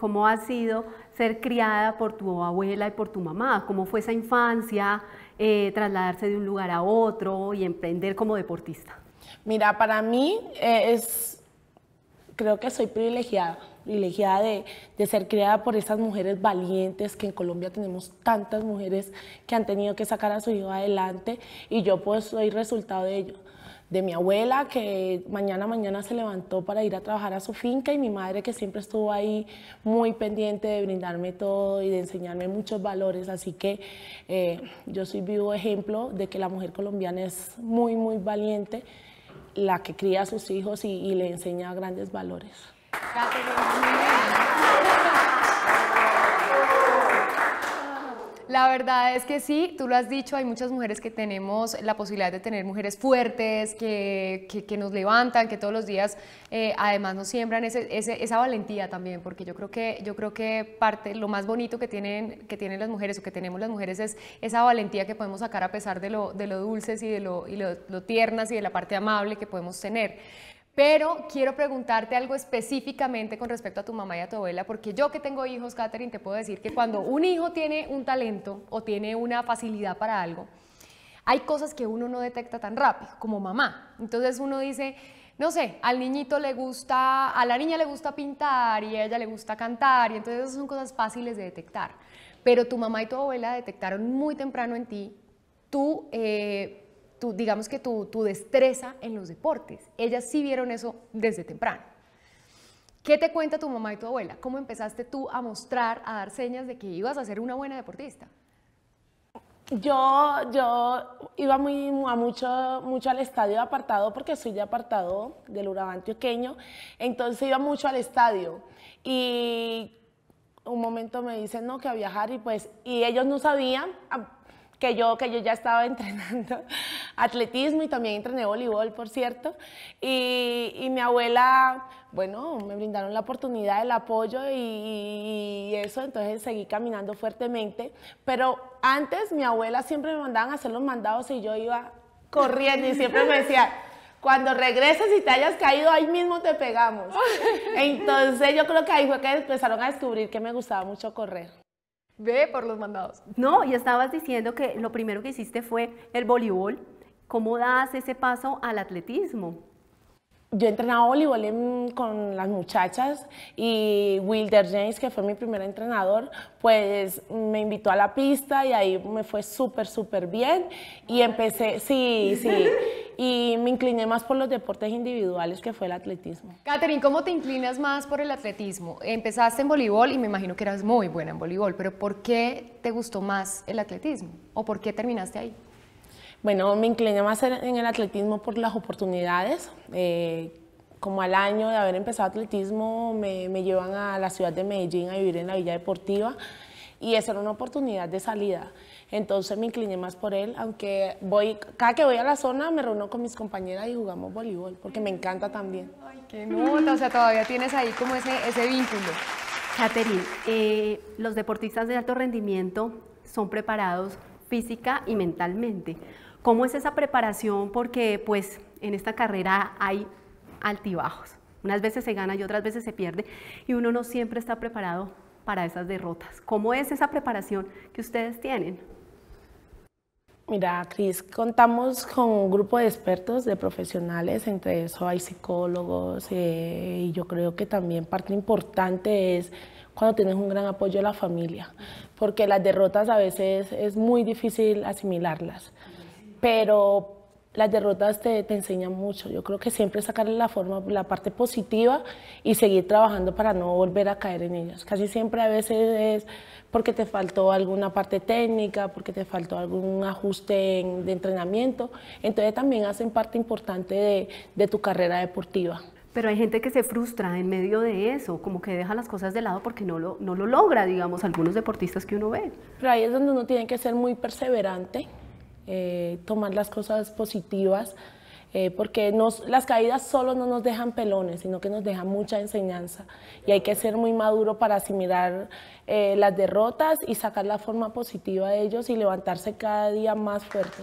cómo ha sido ser criada por tu abuela y por tu mamá, cómo fue esa infancia, eh, trasladarse de un lugar a otro y emprender como deportista. Mira, para mí eh, es, creo que soy privilegiada, privilegiada de, de ser criada por esas mujeres valientes, que en Colombia tenemos tantas mujeres que han tenido que sacar a su hijo adelante y yo pues soy resultado de ello de mi abuela que mañana mañana se levantó para ir a trabajar a su finca y mi madre que siempre estuvo ahí muy pendiente de brindarme todo y de enseñarme muchos valores. Así que eh, yo soy vivo ejemplo de que la mujer colombiana es muy, muy valiente, la que cría a sus hijos y, le enseña grandes valores. verdad es que sí, tú lo has dicho, hay muchas mujeres que tenemos la posibilidad de tener mujeres fuertes, que, que, nos levantan, que todos los días eh, además nos siembran esa valentía también, porque yo creo que, yo creo que parte, lo más bonito que tienen, que tienen las mujeres o que tenemos las mujeres es esa valentía que podemos sacar a pesar de lo, dulces y de lo tiernas y de la parte amable que podemos tener. Pero quiero preguntarte algo específicamente con respecto a tu mamá y a tu abuela, porque yo que tengo hijos, Catherine, te puedo decir que cuando un hijo tiene un talento o tiene una facilidad para algo, hay cosas que uno no detecta tan rápido, como mamá. Entonces uno dice, no sé, al niñito le gusta, a la niña le gusta pintar y a ella le gusta cantar, y entonces esas son cosas fáciles de detectar. Pero tu mamá y tu abuela detectaron muy temprano en ti tu digamos que tu, destreza en los deportes. Ellas sí vieron eso desde temprano. ¿Qué te cuenta tu mamá y tu abuela? ¿Cómo empezaste tú a mostrar, a dar señas de que ibas a ser una buena deportista? Yo, yo iba muy, a mucho, mucho al estadio apartado porque soy de apartado del Urabá antioqueño, entonces iba mucho al estadio y un momento me dicen no que a viajar y pues y ellos no sabían que yo, que yo ya estaba entrenando atletismo y también entrené voleibol, por cierto. Y, mi abuela, bueno, me brindaron la oportunidad, el apoyo y, eso, entonces seguí caminando fuertemente. Pero antes mi abuela siempre me mandaban a hacer los mandados y yo iba corriendo y siempre me decía... Cuando regreses y te hayas caído, ahí mismo te pegamos. Entonces yo creo que ahí fue que empezaron a descubrir que me gustaba mucho correr. Ve por los mandados. No, y estabas diciendo que lo primero que hiciste fue el voleibol. ¿Cómo das ese paso al atletismo? yo entrenaba voleibol con las muchachas y Wilder James, que fue mi primer entrenador, pues me invitó a la pista y ahí me fue súper, súper bien. Y empecé, sí, sí, y me incliné más por los deportes individuales que fue el atletismo. Catherine, ¿cómo te inclinas más por el atletismo? Empezaste en voleibol y me imagino que eras muy buena en voleibol, pero ¿por qué te gustó más el atletismo? ¿O por qué terminaste ahí? Bueno, me incliné más en el atletismo por las oportunidades. Eh, como al año de haber empezado atletismo, me, llevan a la ciudad de Medellín a vivir en la Villa Deportiva y esa era una oportunidad de salida. Entonces me incliné más por él, aunque voy, cada que voy a la zona me reúno con mis compañeras y jugamos voleibol, porque me encanta también. Ay, qué nota, o sea, todavía tienes ahí como ese, ese vínculo. Caterin, eh, los deportistas de alto rendimiento son preparados física y mentalmente. ¿Cómo es esa preparación? Porque pues en esta carrera hay altibajos. Unas veces se gana y otras veces se pierde y uno no siempre está preparado para esas derrotas. ¿Cómo es esa preparación que ustedes tienen? Mira, Cris, contamos con un grupo de expertos, de profesionales, entre eso hay psicólogos eh, y yo creo que también parte importante es cuando tienes un gran apoyo de la familia, porque las derrotas a veces es muy difícil asimilarlas pero las derrotas te, te, enseñan mucho. Yo creo que siempre sacarle la forma, la parte positiva y seguir trabajando para no volver a caer en ellas. Casi siempre a veces es porque te faltó alguna parte técnica, porque te faltó algún ajuste de entrenamiento. Entonces también hacen parte importante de, de tu carrera deportiva. Pero hay gente que se frustra en medio de eso, como que deja las cosas de lado porque no lo, no lo logra, digamos, algunos deportistas que uno ve. Pero ahí es donde uno tiene que ser muy perseverante, eh, tomar las cosas positivas, eh, porque las caídas solo no nos dejan pelones, sino que nos dejan mucha enseñanza. Y hay que ser muy maduro para asimilar eh, las derrotas y sacar la forma positiva de ellos y levantarse cada día más fuerte.